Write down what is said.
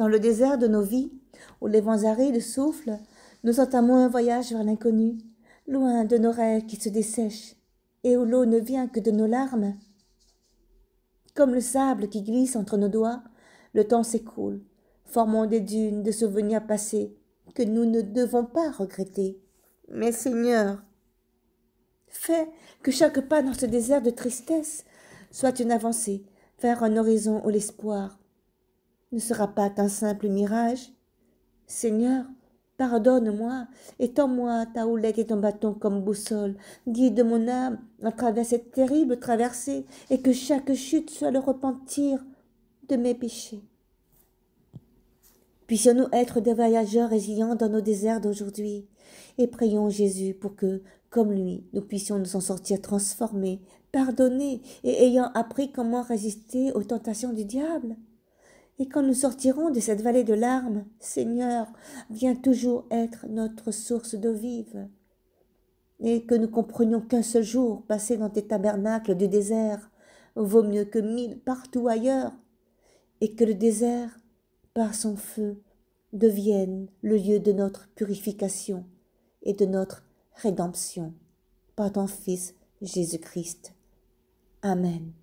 Dans le désert de nos vies, où les vents arides soufflent, nous entamons un voyage vers l'inconnu, loin de nos rêves qui se dessèchent, et où l'eau ne vient que de nos larmes. Comme le sable qui glisse entre nos doigts, le temps s'écoule, formant des dunes de souvenirs passés que nous ne devons pas regretter. Mais Seigneur, fais que chaque pas dans ce désert de tristesse soit une avancée vers un horizon où l'espoir ne sera pas qu'un simple mirage. Seigneur, pardonne-moi, étends-moi ta houlette et ton bâton comme boussole, guide mon âme à travers cette terrible traversée, et que chaque chute soit le repentir de mes péchés. Puissions-nous être des voyageurs résilients dans nos déserts d'aujourd'hui, et prions Jésus pour que, comme lui, nous puissions nous en sortir transformés, pardonnés et ayant appris comment résister aux tentations du diable. Et quand nous sortirons de cette vallée de larmes, Seigneur, viens toujours être notre source d'eau vive. Et que nous comprenions qu'un seul jour passé dans tes tabernacles du désert vaut mieux que mille partout ailleurs, et que le désert, par son feu, devienne le lieu de notre purification et de notre rédemption. Par ton Fils Jésus-Christ. Amen.